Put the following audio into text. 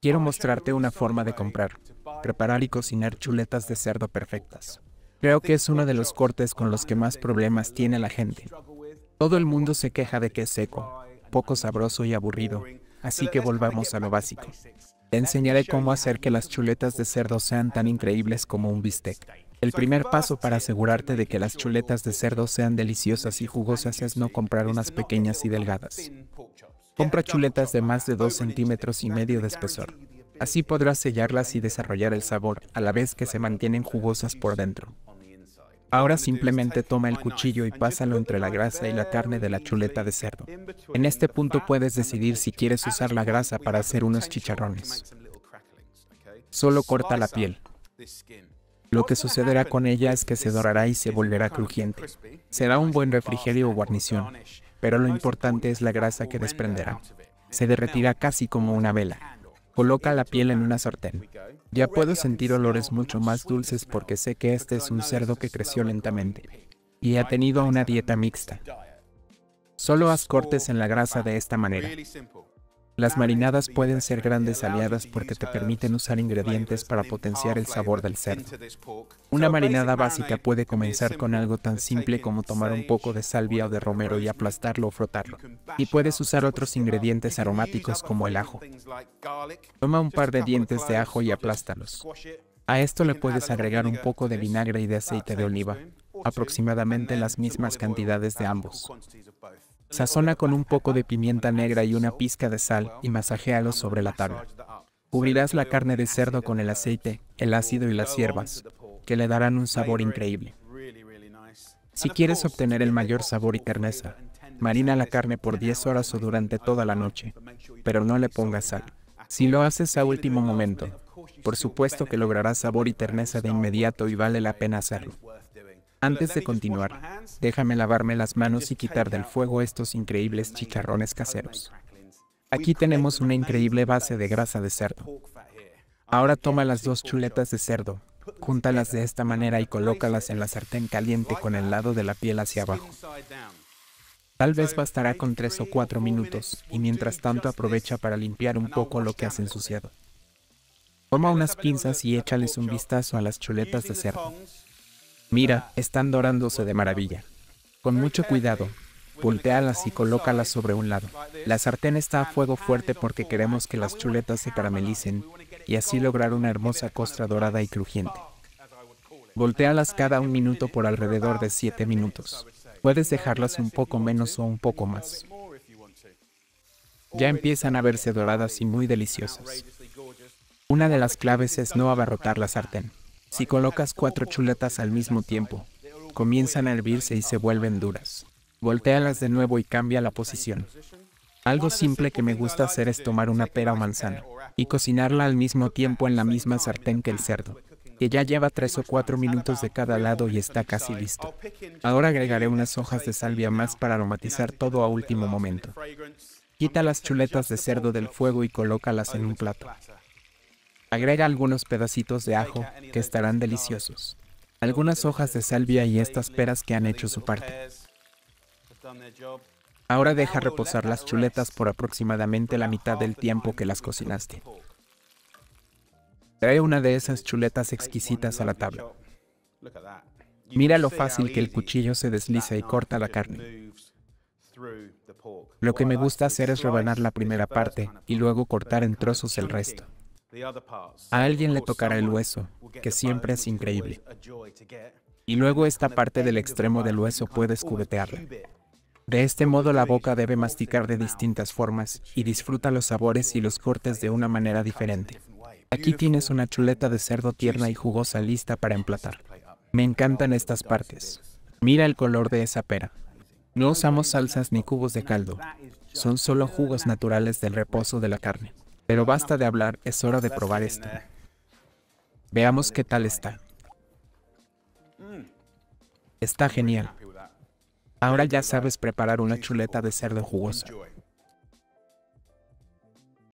Quiero mostrarte una forma de comprar, preparar y cocinar chuletas de cerdo perfectas. Creo que es uno de los cortes con los que más problemas tiene la gente. Todo el mundo se queja de que es seco, poco sabroso y aburrido, así que volvamos a lo básico. Te enseñaré cómo hacer que las chuletas de cerdo sean tan increíbles como un bistec. El primer paso para asegurarte de que las chuletas de cerdo sean deliciosas y jugosas es no comprar unas pequeñas y delgadas. Compra chuletas de más de 2 centímetros y medio de espesor. Así podrás sellarlas y desarrollar el sabor, a la vez que se mantienen jugosas por dentro. Ahora simplemente toma el cuchillo y pásalo entre la grasa y la carne de la chuleta de cerdo. En este punto puedes decidir si quieres usar la grasa para hacer unos chicharrones. Solo corta la piel. Lo que sucederá con ella es que se dorará y se volverá crujiente. Será un buen refrigerio o guarnición pero lo importante es la grasa que desprenderá. Se derretirá casi como una vela. Coloca la piel en una sartén. Ya puedo sentir olores mucho más dulces porque sé que este es un cerdo que creció lentamente y ha tenido una dieta mixta. Solo haz cortes en la grasa de esta manera. Las marinadas pueden ser grandes aliadas porque te permiten usar ingredientes para potenciar el sabor del cerdo. Una marinada básica puede comenzar con algo tan simple como tomar un poco de salvia o de romero y aplastarlo o frotarlo. Y puedes usar otros ingredientes aromáticos como el ajo. Toma un par de dientes de ajo y aplástalos. A esto le puedes agregar un poco de vinagre y de aceite de oliva, aproximadamente las mismas cantidades de ambos. Sazona con un poco de pimienta negra y una pizca de sal y masajéalo sobre la tabla. Cubrirás la carne de cerdo con el aceite, el ácido y las hierbas, que le darán un sabor increíble. Si quieres obtener el mayor sabor y terneza, marina la carne por 10 horas o durante toda la noche, pero no le pongas sal. Si lo haces a último momento, por supuesto que lograrás sabor y terneza de inmediato y vale la pena hacerlo. Antes de continuar, déjame lavarme las manos y quitar del fuego estos increíbles chicharrones caseros. Aquí tenemos una increíble base de grasa de cerdo. Ahora toma las dos chuletas de cerdo, júntalas de esta manera y colócalas en la sartén caliente con el lado de la piel hacia abajo. Tal vez bastará con tres o cuatro minutos, y mientras tanto aprovecha para limpiar un poco lo que has ensuciado. Toma unas pinzas y échales un vistazo a las chuletas de cerdo. Mira, están dorándose de maravilla. Con mucho cuidado, voltealas y colócalas sobre un lado. La sartén está a fuego fuerte porque queremos que las chuletas se caramelicen y así lograr una hermosa costra dorada y crujiente. Voltealas cada un minuto por alrededor de 7 minutos. Puedes dejarlas un poco menos o un poco más. Ya empiezan a verse doradas y muy deliciosas. Una de las claves es no abarrotar la sartén. Si colocas cuatro chuletas al mismo tiempo, comienzan a hervirse y se vuelven duras. Voltéalas de nuevo y cambia la posición. Algo simple que me gusta hacer es tomar una pera o manzana y cocinarla al mismo tiempo en la misma sartén que el cerdo, que ya lleva tres o cuatro minutos de cada lado y está casi listo. Ahora agregaré unas hojas de salvia más para aromatizar todo a último momento. Quita las chuletas de cerdo del fuego y colócalas en un plato. Agrega algunos pedacitos de ajo que estarán deliciosos. Algunas hojas de salvia y estas peras que han hecho su parte. Ahora deja reposar las chuletas por aproximadamente la mitad del tiempo que las cocinaste. Trae una de esas chuletas exquisitas a la tabla. Mira lo fácil que el cuchillo se desliza y corta la carne. Lo que me gusta hacer es rebanar la primera parte y luego cortar en trozos el resto. A alguien le tocará el hueso, que siempre es increíble. Y luego esta parte del extremo del hueso puede escubetearla. De este modo la boca debe masticar de distintas formas y disfruta los sabores y los cortes de una manera diferente. Aquí tienes una chuleta de cerdo tierna y jugosa lista para emplatar. Me encantan estas partes. Mira el color de esa pera. No usamos salsas ni cubos de caldo. Son solo jugos naturales del reposo de la carne. Pero basta de hablar, es hora de probar esto. Veamos qué tal está. Está genial. Ahora ya sabes preparar una chuleta de cerdo jugosa.